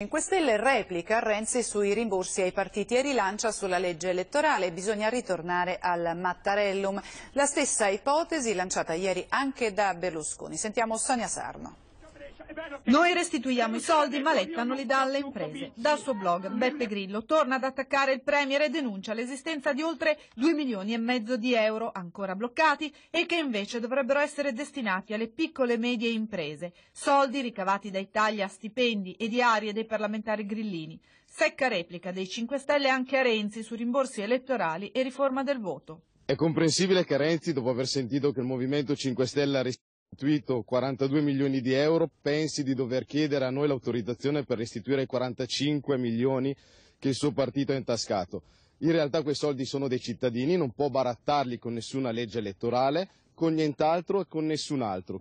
5 Stelle replica Renzi sui rimborsi ai partiti e rilancia sulla legge elettorale. Bisogna ritornare al Mattarellum. La stessa ipotesi lanciata ieri anche da Berlusconi. Sentiamo Sonia Sarno. Noi restituiamo i soldi, ma Letta non li dà alle imprese. Dal suo blog Beppe Grillo torna ad attaccare il Premier e denuncia l'esistenza di oltre 2 milioni e mezzo di euro ancora bloccati e che invece dovrebbero essere destinati alle piccole e medie imprese, soldi ricavati dai tagli a stipendi e diarie dei parlamentari grillini. Secca replica dei 5 Stelle anche a Renzi su rimborsi elettorali e riforma del voto. È comprensibile che Renzi, dopo aver sentito che il Movimento 5 Stelle ha restituito 42 milioni di euro, pensi di dover chiedere a noi l'autorizzazione per restituire i 45 milioni che il suo partito ha intascato. In realtà quei soldi sono dei cittadini, non può barattarli con nessuna legge elettorale, con nient'altro e con nessun altro.